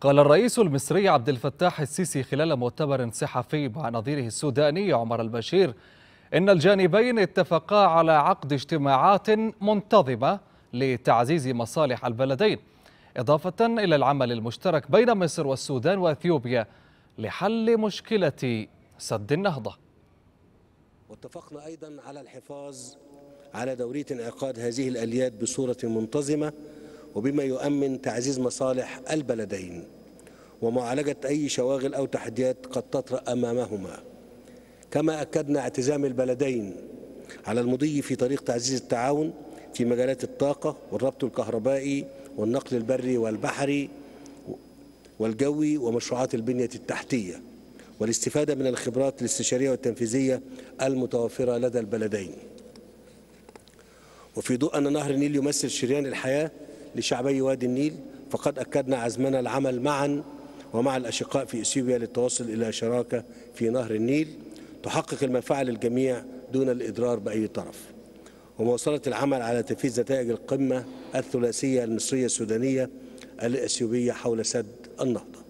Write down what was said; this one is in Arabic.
قال الرئيس المصري عبد الفتاح السيسي خلال مؤتمر صحفي مع نظيره السوداني عمر البشير إن الجانبين اتفقا على عقد اجتماعات منتظمة لتعزيز مصالح البلدين إضافة إلى العمل المشترك بين مصر والسودان وأثيوبيا لحل مشكلة سد النهضة واتفقنا أيضا على الحفاظ على دورية انعقاد هذه الأليات بصورة منتظمة وبما يؤمن تعزيز مصالح البلدين ومعالجة أي شواغل أو تحديات قد تطرأ أمامهما كما أكدنا اعتزام البلدين على المضي في طريق تعزيز التعاون في مجالات الطاقة والربط الكهربائي والنقل البري والبحري والجوي ومشروعات البنية التحتية والاستفادة من الخبرات الاستشارية والتنفيذية المتوفرة لدى البلدين وفي ضوء أن نهر النيل يمثل شريان الحياة لشعبي وادي النيل فقد أكدنا عزمنا العمل معا ومع الأشقاء في إثيوبيا للتوصل إلى شراكة في نهر النيل تحقق المنفعة للجميع دون الإضرار بأي طرف ومواصلة العمل على تنفيذ نتائج القمة الثلاثية المصرية السودانية الإثيوبية حول سد النهضة